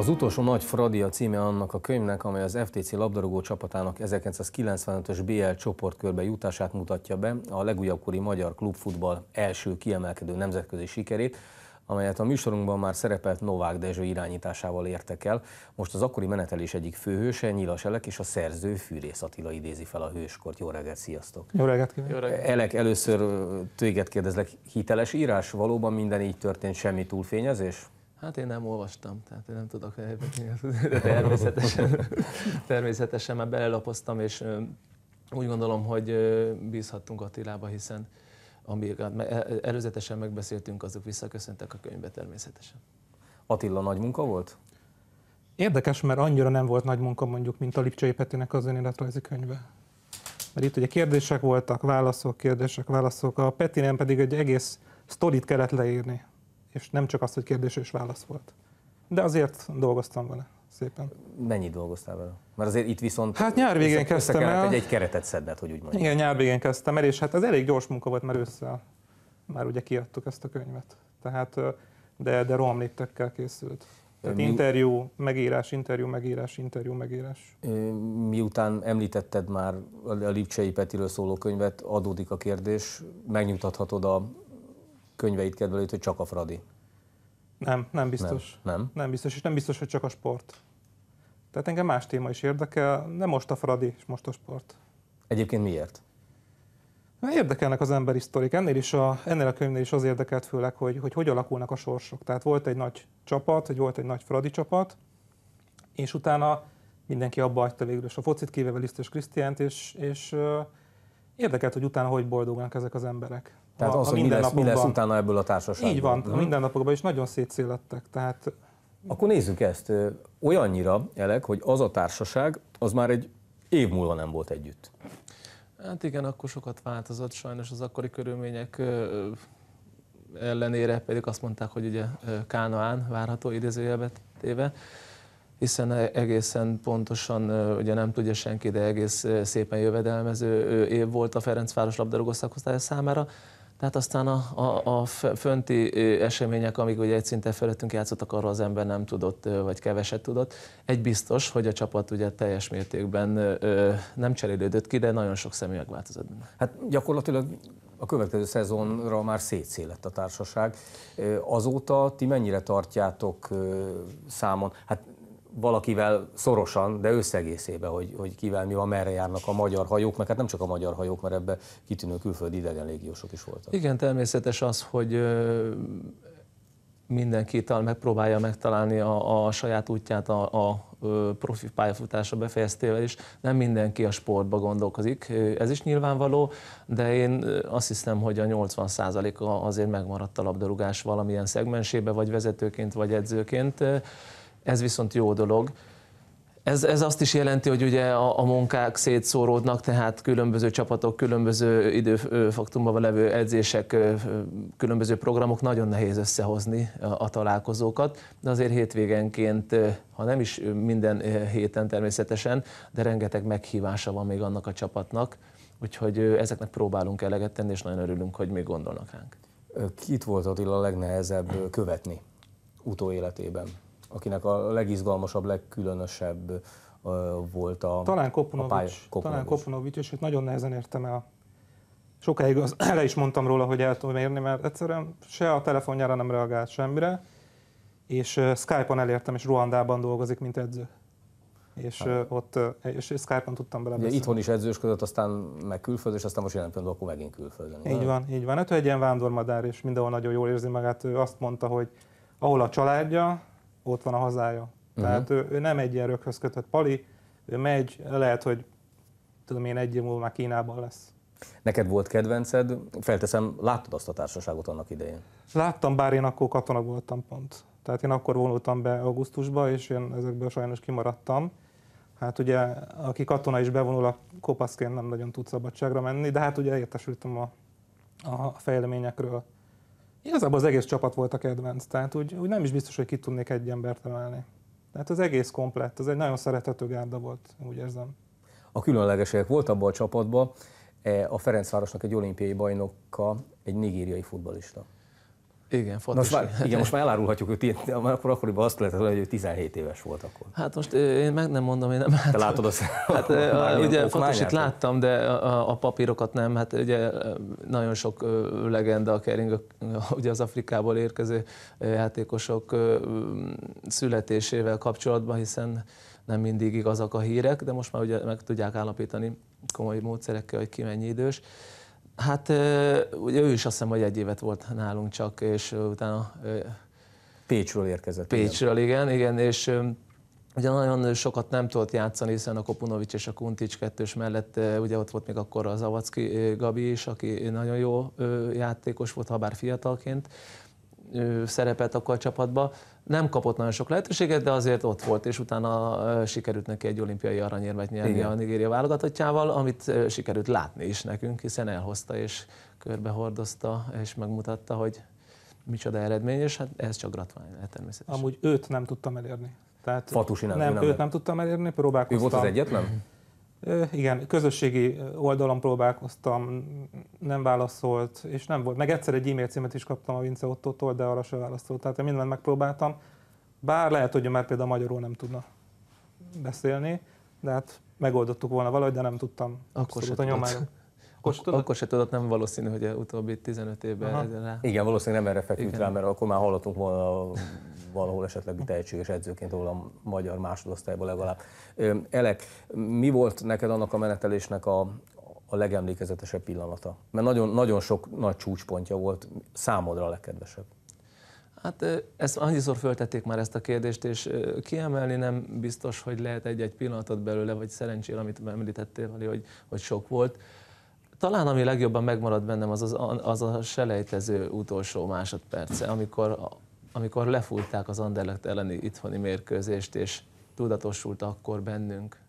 Az utolsó nagy Fradia címe annak a könyvnek, amely az FTC labdarúgó csapatának 1995-ös BL csoportkörbe jutását mutatja be, a legújabbkori magyar klubfutball első kiemelkedő nemzetközi sikerét, amelyet a műsorunkban már szerepelt Novák Dezső irányításával értek el. Most az akkori menetelés egyik főhőse, Nyilas Elek és a szerző Fűrész Attila idézi fel a hőskort. Jó reggelt, sziasztok! Jó reggelt kívánok! Elek, először téged kérdezlek, hiteles írás? Valóban minden így történt, semmi túlfényezés? Hát én nem olvastam, tehát én nem tudok de természetesen, természetesen már belelapoztam, és úgy gondolom, hogy bízhattunk Attilába, hiszen amíg e-, előzetesen megbeszéltünk, azok visszaköszöntek a könyvbe természetesen. Attila nagy munka volt? Érdekes, mert annyira nem volt nagy munka mondjuk, mint a Lipcsai Petinek az önéletrajzi könyve. Mert itt ugye kérdések voltak, válaszok, kérdések, válaszok, a Petinél pedig egy egész sztorit kellett leírni és nem csak az, hogy kérdés és válasz volt. De azért dolgoztam vele szépen. Mennyi dolgoztál vele? Mert azért itt viszont hát nyár végén kezdtem el. Egy, egy keretet szedned, hogy úgy mondjam. Igen, nyár végén kezdtem el, és hát ez elég gyors munka volt, mert ősszel már ugye kiadtuk ezt a könyvet. Tehát, de, de roham léptekkel készült. Tehát Mi... interjú, megírás, interjú, megírás, interjú, megírás. Miután említetted már a Lipcsei Petiről szóló könyvet, adódik a kérdés, megnyugtathatod a könyveit kedvelőt, hogy csak a Fradi. Nem, nem biztos. Nem, nem. nem biztos, és nem biztos, hogy csak a sport. Tehát engem más téma is érdekel, nem most a Fradi, és most a sport. Egyébként miért? Hát érdekelnek az emberi sztorik. Ennél, is a, ennél a könyvnél is az érdekelt főleg, hogy, hogy hogy alakulnak a sorsok. Tehát volt egy nagy csapat, hogy volt egy nagy Fradi csapat, és utána mindenki abba hagyta végül is a focit, kivéve Liszt és Krisztiánt, és, és érdekelt, hogy utána hogy boldognak ezek az emberek. Tehát a, az, a hogy mi lesz, mi lesz utána ebből a társaságból. Így van, a mhm. mindennapokban is nagyon szétszélettek. Tehát... Akkor nézzük ezt. Olyannyira, Elek, hogy az a társaság, az már egy év múlva nem volt együtt. Hát igen, akkor sokat változott sajnos az akkori körülmények ellenére, pedig azt mondták, hogy ugye Kánoán várható idézőjelbe téve, hiszen e- egészen pontosan, ugye nem tudja senki, de egész szépen jövedelmező év volt a Ferencváros labdarúgó szakosztálya számára, tehát aztán a, a, a fönti események, amik ugye egy szinten felettünk játszottak, arra az ember nem tudott, vagy keveset tudott. Egy biztos, hogy a csapat ugye teljes mértékben nem cserélődött ki, de nagyon sok személy megváltozott. Hát gyakorlatilag a következő szezonra már szétszél lett a társaság. Azóta ti mennyire tartjátok számon? Hát valakivel szorosan, de összegészébe, hogy, hogy kivel mi van, merre járnak a magyar hajók, mert hát nem csak a magyar hajók, mert ebbe kitűnő külföldi idegen légiósok is voltak. Igen, természetes az, hogy mindenki tal megpróbálja megtalálni a, a saját útját a, a profi pályafutása befejeztével is. Nem mindenki a sportba gondolkozik, ez is nyilvánvaló, de én azt hiszem, hogy a 80%-a azért megmaradt a labdarúgás valamilyen szegmensébe, vagy vezetőként, vagy edzőként ez viszont jó dolog. Ez, ez azt is jelenti, hogy ugye a, a munkák szétszóródnak, tehát különböző csapatok, különböző időfaktumban levő edzések, különböző programok, nagyon nehéz összehozni a, a találkozókat, de azért hétvégenként, ha nem is minden héten természetesen, de rengeteg meghívása van még annak a csapatnak, úgyhogy ezeknek próbálunk eleget tenni, és nagyon örülünk, hogy még gondolnak ránk. Kit volt Attila a legnehezebb követni utóéletében? akinek a legizgalmasabb, legkülönösebb volt a Talán Koponovics, a pály, talán Koponovics és itt nagyon nehezen értem el. Sokáig az, le is mondtam róla, hogy el tudom érni, mert egyszerűen se a telefonjára nem reagált semmire, és Skype-on elértem, és Ruandában dolgozik, mint edző és hát. ott és Skype-on tudtam bele. Ugye itthon is edzősködött, aztán meg külföldön, és aztán most jelen pillanatban akkor megint külföldön. Így van, így van. Hát ő egy ilyen vándormadár, és mindenhol nagyon jól érzi magát. Ő azt mondta, hogy ahol a családja, ott van a hazája. Mhm. Tehát uh-huh. ő, ő nem egy ilyen röghöz kötött pali, ő megy, lehet, hogy tudom én, egy év múlva már Kínában lesz. Neked volt kedvenced, felteszem, láttad azt a társaságot annak idején? Láttam, bár én akkor katona voltam pont. Tehát én akkor vonultam be augusztusba, és én ezekből sajnos kimaradtam. Hát ugye, aki katona is bevonul, a kopaszként nem nagyon tud szabadságra menni, de hát ugye értesültem a, a fejleményekről. Igazából az egész csapat volt a kedvenc, tehát úgy, úgy nem is biztos, hogy ki tudnék egy embert emelni. Tehát az egész komplett, az egy nagyon szerethető gárda volt, úgy érzem. A különlegesek volt abban a csapatban eh, a Ferencvárosnak egy olimpiai bajnoka, egy nigériai futbalista. Igen, fontos. Na, már, igen, most már elárulhatjuk hogy már akkor akkoriban azt lehetett, hogy ő 17 éves volt akkor. Hát most én meg nem mondom, én nem. Te látod azt? Hát, ugye fontos, itt láttam, de a, a, papírokat nem, hát ugye nagyon sok legenda kering, ugye az Afrikából érkező játékosok születésével kapcsolatban, hiszen nem mindig igazak a hírek, de most már ugye meg tudják állapítani komoly módszerekkel, hogy ki mennyi idős. Hát ugye ő is azt hiszem, hogy egy évet volt nálunk csak, és utána... Pécsről érkezett. Pécsről, igen, igen, és Ugye nagyon sokat nem tudott játszani, hiszen a Kopunovics és a Kuntics kettős mellett, ugye ott volt még akkor az Avacki Gabi is, aki nagyon jó játékos volt, ha bár fiatalként, szerepet akkor a csapatba. Nem kapott nagyon sok lehetőséget, de azért ott volt, és utána sikerült neki egy olimpiai aranyérmet nyerni Igen. a Nigéria válogatottjával, amit sikerült látni is nekünk, hiszen elhozta és körbehordozta, és megmutatta, hogy micsoda eredmény, és hát ez csak gratulálni lehet természetesen. Amúgy őt nem tudtam elérni. Tehát Fatusi nem, nem, őt nem, nem tudtam elérni, próbálkoztam. Ő volt az egyetlen? Igen, közösségi oldalon próbálkoztam, nem válaszolt, és nem volt. Meg egyszer egy e-mail címet is kaptam a Vince Ottótól, de arra sem válaszolt. Tehát én mindent megpróbáltam, bár lehet, hogy már például magyarul nem tudna beszélni, de hát megoldottuk volna valahogy, de nem tudtam. Akkor sem a nyomára. Akkor, tudod? akkor se tudod, nem valószínű, hogy a utóbbi 15 évben Aha. rá. Igen, valószínűleg nem erre feküdt rá, mert akkor már hallottunk volna valahol esetleg tehetséges edzőként, ahol a magyar másodosztályban legalább. Elek, mi volt neked annak a menetelésnek a, a legemlékezetesebb pillanata? Mert nagyon, nagyon sok nagy csúcspontja volt, számodra a legkedvesebb. Hát ezt annyiszor föltették már ezt a kérdést, és kiemelni nem biztos, hogy lehet egy-egy pillanatot belőle, vagy szerencsére, amit említettél, hogy, hogy sok volt. Talán ami legjobban megmarad bennem, az, az, az a selejtező utolsó másodperce, amikor, amikor lefújták az Anderlecht elleni itthoni mérkőzést, és tudatosult akkor bennünk,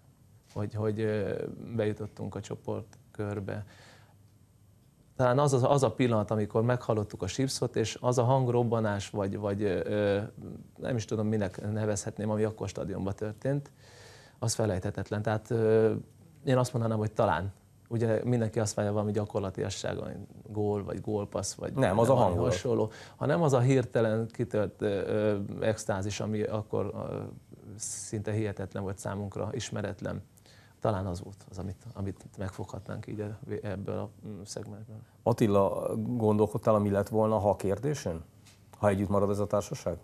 hogy, hogy bejutottunk a csoportkörbe. Talán az, az, az a pillanat, amikor meghallottuk a Sipszot, és az a hangrobbanás, vagy, vagy ö, nem is tudom, minek nevezhetném, ami akkor stadionban történt, az felejthetetlen. Tehát ö, én azt mondanám, hogy talán ugye mindenki azt várja valami gyakorlatiasság, gól, vagy gólpassz, vagy nem, az nem a hangulat. Hasonló, hanem az a hirtelen kitört ö, extázis, ami akkor ö, szinte hihetetlen volt számunkra, ismeretlen. Talán az volt az, amit, amit megfoghatnánk így e, ebből a mm, szegmensből. Attila, gondolkodtál, ami lett volna, ha a kérdésen? Ha együtt marad ez a társaság?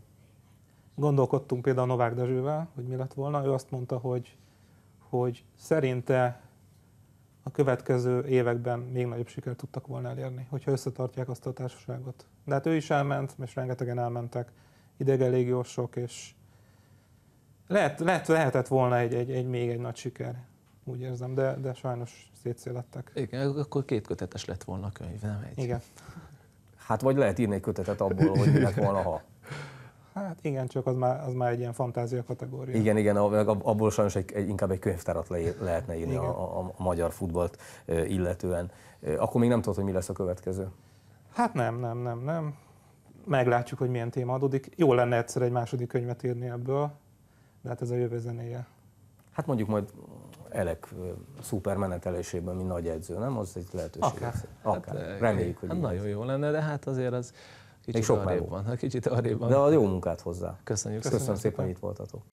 Gondolkodtunk például Novák Dezsővel, hogy mi lett volna. Ő azt mondta, hogy, hogy szerinte a következő években még nagyobb sikert tudtak volna elérni, hogyha összetartják azt a társaságot. De hát ő is elment, és rengetegen elmentek, idegen légiósok, és lehet, lehet, lehetett volna egy, egy, egy, még egy nagy siker, úgy érzem, de, de sajnos szétszélettek. Igen, akkor két kötetes lett volna a könyv, nem egy. Igen. Hát vagy lehet írni egy kötetet abból, hogy lett volna, ha. Hát igen, csak az már, az már egy ilyen fantázia kategória. Igen, igen, abból sajnos egy, egy, inkább egy könyvtárat le, lehetne írni a, a, a magyar futballt illetően. Akkor még nem tudod, hogy mi lesz a következő? Hát nem, nem, nem, nem. Meglátjuk, hogy milyen téma adódik. Jó lenne egyszer egy második könyvet írni ebből, de hát ez a jövő zenéje. Hát mondjuk majd Elek szuper menetelésében, mint nagy edző, nem? Az egy lehetőség. Akár. Akár. Hát, Reméljük, hogy hát Nagyon jó lenne, de hát azért az Kicsit Még sok meló. Van. Kicsit arrébb van. De a jó munkát hozzá. Köszönjük, Köszönöm szépen, hogy itt voltatok.